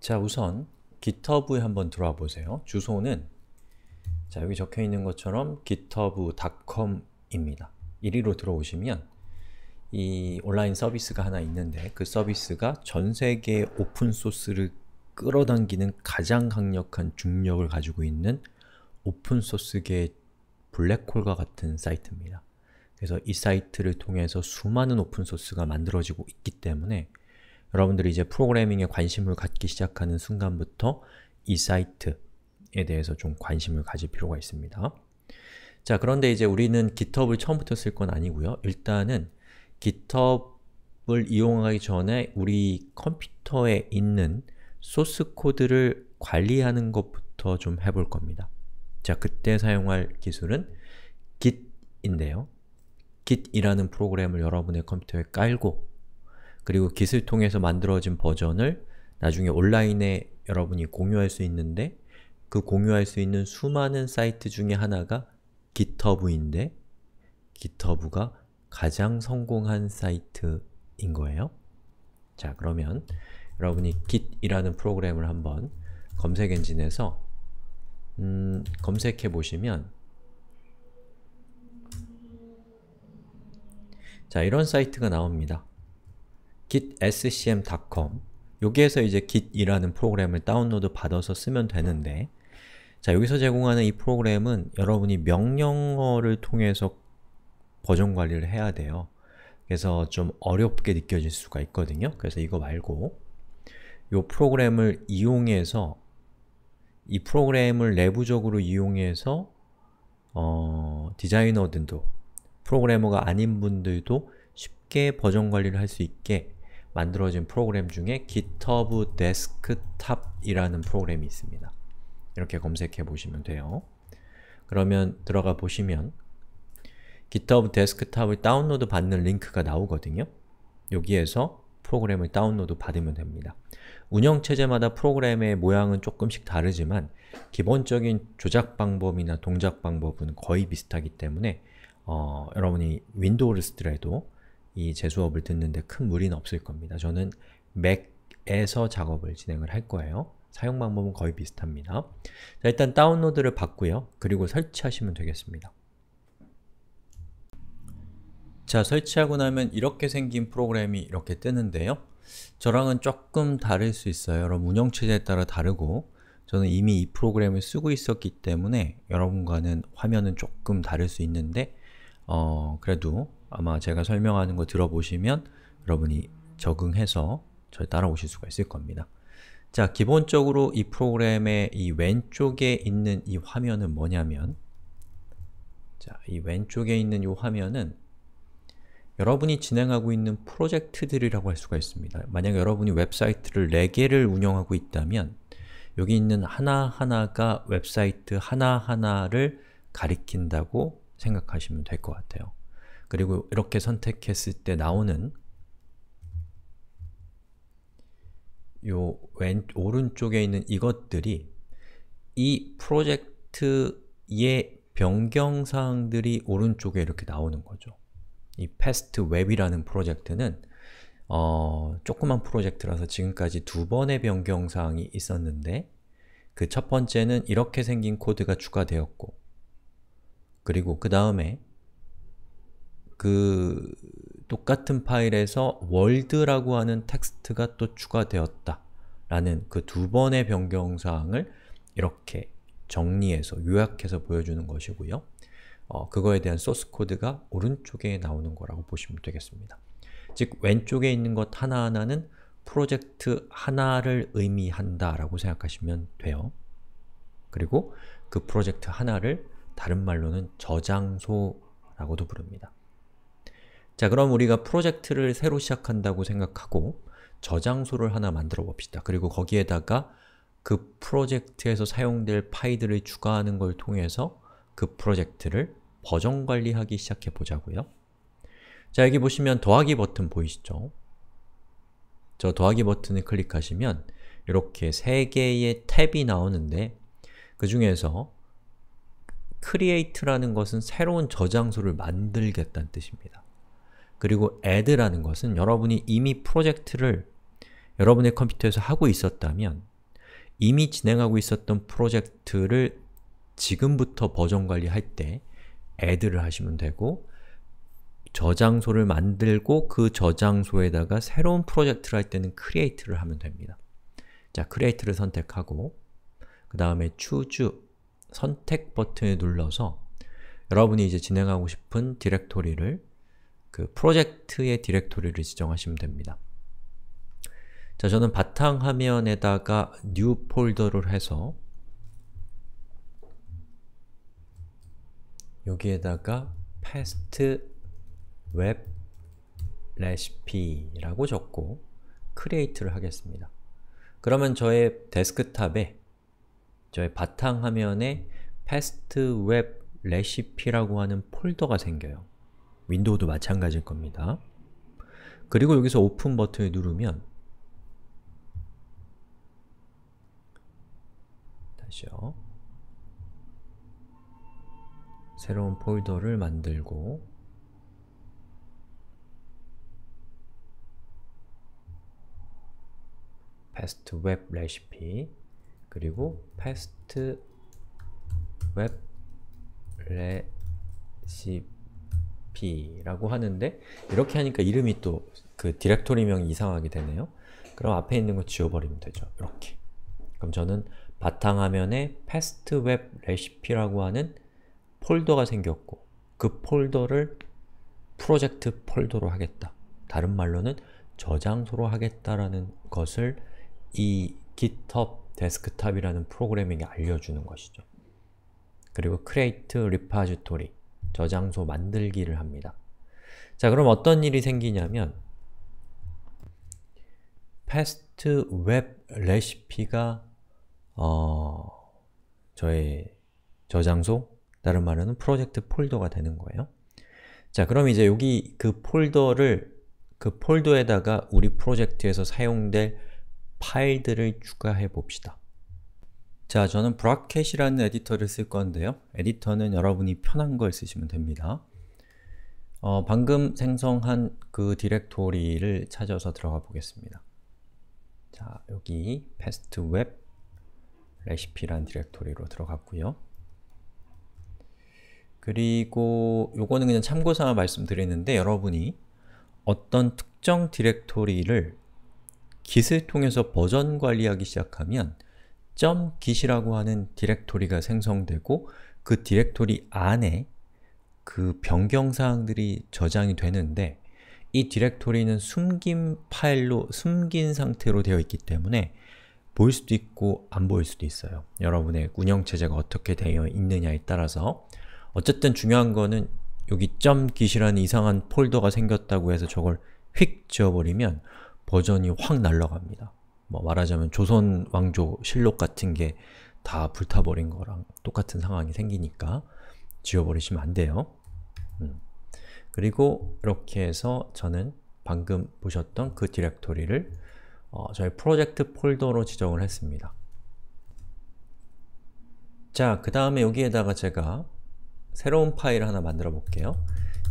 자 우선 GitHub에 한번 들어와 보세요. 주소는 자 여기 적혀 있는 것처럼 github.com입니다. 1위로 들어오시면 이 온라인 서비스가 하나 있는데 그 서비스가 전 세계 오픈소스를 끌어당기는 가장 강력한 중력을 가지고 있는 오픈소스계의 블랙홀과 같은 사이트입니다. 그래서 이 사이트를 통해서 수많은 오픈소스가 만들어지고 있기 때문에 여러분들이 이제 프로그래밍에 관심을 갖기 시작하는 순간부터 이 사이트에 대해서 좀 관심을 가질 필요가 있습니다. 자, 그런데 이제 우리는 GitHub을 처음부터 쓸 건 아니고요. 일단은 GitHub을 이용하기 전에 우리 컴퓨터에 있는 소스 코드를 관리하는 것부터 좀 해볼 겁니다. 자, 그때 사용할 기술은 Git인데요. Git이라는 프로그램을 여러분의 컴퓨터에 깔고 그리고 Git을 통해서 만들어진 버전을 나중에 온라인에 여러분이 공유할 수 있는데 그 공유할 수 있는 수많은 사이트 중에 하나가 GitHub인데 GitHub가 가장 성공한 사이트인 거예요. 자, 그러면 여러분이 git이라는 프로그램을 한번 검색 엔진에서 음, 검색해 보시면 자, 이런 사이트가 나옵니다. gitscm.com 여기에서 이제 git이라는 프로그램을 다운로드 받아서 쓰면 되는데 자 여기서 제공하는 이 프로그램은 여러분이 명령어를 통해서 버전 관리를 해야 돼요. 그래서 좀 어렵게 느껴질 수가 있거든요. 그래서 이거 말고 이 프로그램을 이용해서 이 프로그램을 내부적으로 이용해서 어, 디자이너들도 프로그래머가 아닌 분들도 쉽게 버전 관리를 할 수 있게 만들어진 프로그램 중에 GitHub Desktop이라는 프로그램이 있습니다. 이렇게 검색해 보시면 돼요. 그러면 들어가 보시면 GitHub d e s k t o p 을 다운로드 받는 링크가 나오거든요. 여기에서 프로그램을 다운로드 받으면 됩니다. 운영체제마다 프로그램의 모양은 조금씩 다르지만 기본적인 조작 방법이나 동작 방법은 거의 비슷하기 때문에 어, 여러분이 윈도우를 쓰더라도 이제 수업을 듣는데 큰 무리는 없을 겁니다. 저는 맥에서 작업을 진행을 할 거예요. 사용 방법은 거의 비슷합니다. 자, 일단 다운로드를 받고요. 그리고 설치하시면 되겠습니다. 자, 설치하고 나면 이렇게 생긴 프로그램이 이렇게 뜨는데요. 저랑은 조금 다를 수 있어요. 여러분 운영체제에 따라 다르고 저는 이미 이 프로그램을 쓰고 있었기 때문에 여러분과는 화면은 조금 다를 수 있는데 어, 그래도 아마 제가 설명하는 거 들어보시면 여러분이 적응해서 저 따라오실 수가 있을 겁니다. 자, 기본적으로 이 프로그램의 이 왼쪽에 있는 이 화면은 뭐냐면 자, 이 왼쪽에 있는 이 화면은 여러분이 진행하고 있는 프로젝트들이라고 할 수가 있습니다. 만약 여러분이 웹사이트를 4개를 운영하고 있다면 여기 있는 하나하나가 웹사이트 하나하나를 가리킨다고 생각하시면 될 것 같아요. 그리고 이렇게 선택했을 때 나오는 요 왼, 오른쪽에 있는 이것들이 이 프로젝트의 변경사항들이 오른쪽에 이렇게 나오는 거죠. 이 패스트 웹이라는 프로젝트는 어, 조그만 프로젝트라서 지금까지 두 번의 변경사항이 있었는데 그 첫 번째는 이렇게 생긴 코드가 추가되었고 그리고 그 다음에 그 똑같은 파일에서 월드라고 하는 텍스트가 또 추가되었다 라는 그 두 번의 변경사항을 이렇게 정리해서 요약해서 보여주는 것이고요. 어, 그거에 대한 소스 코드가 오른쪽에 나오는 거라고 보시면 되겠습니다. 즉, 왼쪽에 있는 것 하나하나는 프로젝트 하나를 의미한다 라고 생각하시면 돼요. 그리고 그 프로젝트 하나를 다른 말로는 저장소라고도 부릅니다. 자, 그럼 우리가 프로젝트를 새로 시작한다고 생각하고 저장소를 하나 만들어 봅시다. 그리고 거기에다가 그 프로젝트에서 사용될 파일들을 추가하는 걸 통해서 그 프로젝트를 버전 관리하기 시작해 보자고요. 자, 여기 보시면 더하기 버튼 보이시죠? 저 더하기 버튼을 클릭하시면 이렇게 세 개의 탭이 나오는데 그 중에서 create라는 것은 새로운 저장소를 만들겠다는 뜻입니다. 그리고 add라는 것은 여러분이 이미 프로젝트를 여러분의 컴퓨터에서 하고 있었다면 이미 진행하고 있었던 프로젝트를 지금부터 버전 관리할 때 add를 하시면 되고 저장소를 만들고 그 저장소에다가 새로운 프로젝트를 할 때는 create를 하면 됩니다. 자, create를 선택하고 그 다음에 추주 선택 버튼을 눌러서 여러분이 이제 진행하고 싶은 디렉토리를 그 프로젝트의 디렉토리를 지정하시면 됩니다. 자, 저는 바탕화면에다가 new 폴더를 해서 여기에다가 past web recipe라고 적고 create를 하겠습니다. 그러면 저의 데스크탑에 저의 바탕화면에 past web recipe라고 하는 폴더가 생겨요. 윈도우도 마찬가지일 겁니다. 그리고 여기서 오픈 버튼을 누르면 다시요. 새로운 폴더를 만들고 패스트 웹 레시피 그리고 패스트 웹 레시피 r p 라고 하는데 이렇게 하니까 이름이 또 그 디렉토리명이 이상하게 되네요. 그럼 앞에 있는 거 지워버리면 되죠. 이렇게. 그럼 저는 바탕화면에 past web recipe라고 하는 폴더가 생겼고 그 폴더를 프로젝트 폴더로 하겠다. 다른 말로는 저장소로 하겠다라는 것을 이 GitHub 데스크탑이라는 프로그래밍이 알려주는 것이죠. 그리고 create repository 저장소 만들기를 합니다. 자 그럼 어떤 일이 생기냐면 패스트 웹 레시피가 어, 저의 저장소, 다른 말로는 프로젝트 폴더가 되는 거예요. 자 그럼 이제 여기 그 폴더를 그 폴더에다가 우리 프로젝트에서 사용될 파일들을 추가해 봅시다. 자, 저는 브라켓이라는 에디터를 쓸 건데요. 에디터는 여러분이 편한 걸 쓰시면 됩니다. 어, 방금 생성한 그 디렉토리를 찾아서 들어가 보겠습니다. 자, 여기 패스트 웹 레시피란 디렉토리로 들어갔고요. 그리고 요거는 그냥 참고삼아 말씀드리는데 여러분이 어떤 특정 디렉토리를 git을 통해서 버전 관리하기 시작하면 .git이라고 하는 디렉토리가 생성되고 그 디렉토리 안에 그 변경사항들이 저장이 되는데 이 디렉토리는 숨긴 파일로, 숨긴 상태로 되어 있기 때문에 보일 수도 있고 안 보일 수도 있어요. 여러분의 운영체제가 어떻게 되어 있느냐에 따라서 어쨌든 중요한 거는 여기 .git이라는 이상한 폴더가 생겼다고 해서 저걸 휙 지워버리면 버전이 확 날라갑니다. 뭐 말하자면 조선 왕조 실록 같은 게 다 불타버린 거랑 똑같은 상황이 생기니까 지워버리시면 안 돼요. 음. 그리고 이렇게 해서 저는 방금 보셨던 그 디렉토리를 어, 저희 프로젝트 폴더로 지정을 했습니다. 자, 그 다음에 여기에다가 제가 새로운 파일 하나 만들어 볼게요.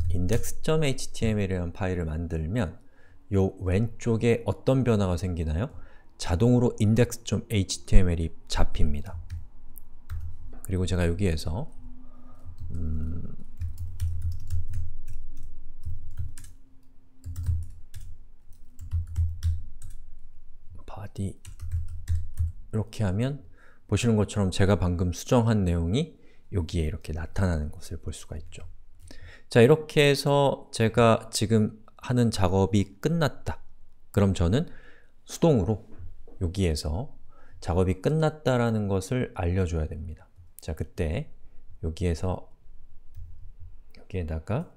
index.html이라는 파일을 만들면 요 왼쪽에 어떤 변화가 생기나요? 자동으로 index.html이 잡힙니다. 그리고 제가 여기에서 음 body 이렇게 하면 보시는 것처럼 제가 방금 수정한 내용이 여기에 이렇게 나타나는 것을 볼 수가 있죠. 자 이렇게 해서 제가 지금 하는 작업이 끝났다. 그럼 저는 수동으로 여기에서 작업이 끝났다라는 것을 알려줘야 됩니다. 자, 그때 여기에서 여기에다가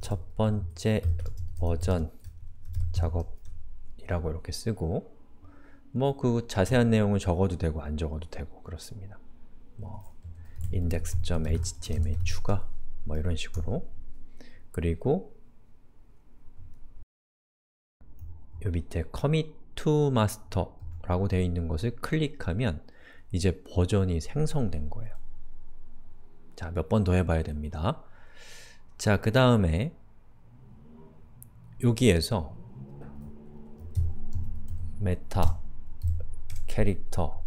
첫 번째 버전 작업이라고 이렇게 쓰고 뭐 그 자세한 내용을 적어도 되고 안 적어도 되고 그렇습니다. 뭐 index.html 추가 뭐 이런 식으로 그리고 요 밑에 commit to master라고 되어 있는 것을 클릭하면 이제 버전이 생성된 거예요. 자, 몇 번 더 해봐야 됩니다. 자, 그 다음에 여기에서 메타 캐릭터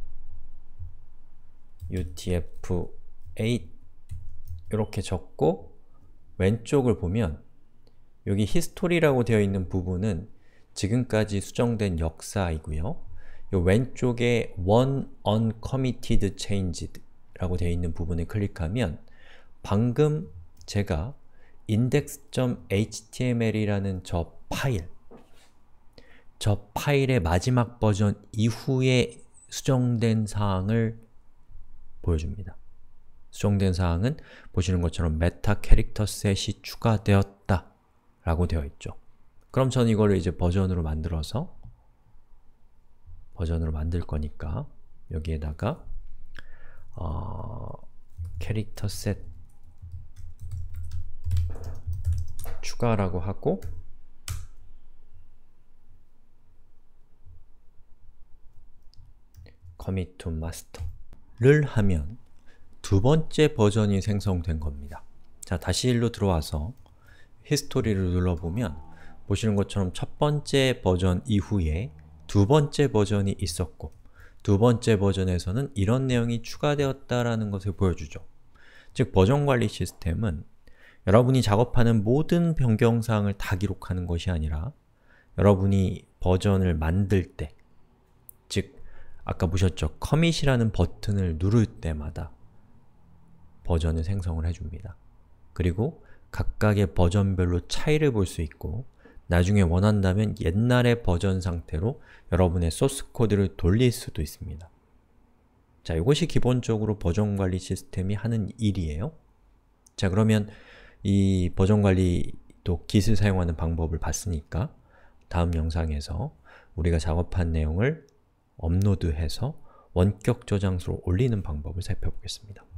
utf8 이렇게 적고 왼쪽을 보면 여기 h i s t o r y 라고 되어 있는 부분은 지금까지 수정된 역사이고요. 이 왼쪽에 one uncommitted changed 라고 되어 있는 부분을 클릭하면 방금 제가 index.html이라는 저 파일 저 파일의 마지막 버전 이후에 수정된 사항을 보여줍니다. 수정된 사항은 보시는 것처럼 메타 캐릭터 셋이 추가되었다 라고 되어 있죠. 그럼 저는 이걸 이제 버전으로 만들어서 버전으로 만들 거니까 여기에다가 어, 캐릭터 셋 추가라고 하고 commit to master를 하면 두 번째 버전이 생성된 겁니다. 자, 다시 일로 들어와서 히스토리를 눌러보면 보시는 것처럼 첫 번째 버전 이후에 두 번째 버전이 있었고 두 번째 버전에서는 이런 내용이 추가되었다라는 것을 보여주죠. 즉, 버전 관리 시스템은 여러분이 작업하는 모든 변경사항을 다 기록하는 것이 아니라 여러분이 버전을 만들 때, 즉, 아까 보셨죠? 커밋이라는 버튼을 누를 때마다 버전을 생성을 해줍니다. 그리고 각각의 버전별로 차이를 볼 수 있고 나중에 원한다면 옛날의 버전 상태로 여러분의 소스 코드를 돌릴 수도 있습니다. 자, 이것이 기본적으로 버전관리 시스템이 하는 일이에요. 자, 그러면 이 버전관리 또 깃을 사용하는 방법을 봤으니까 다음 영상에서 우리가 작업한 내용을 업로드해서 원격 저장소로 올리는 방법을 살펴보겠습니다.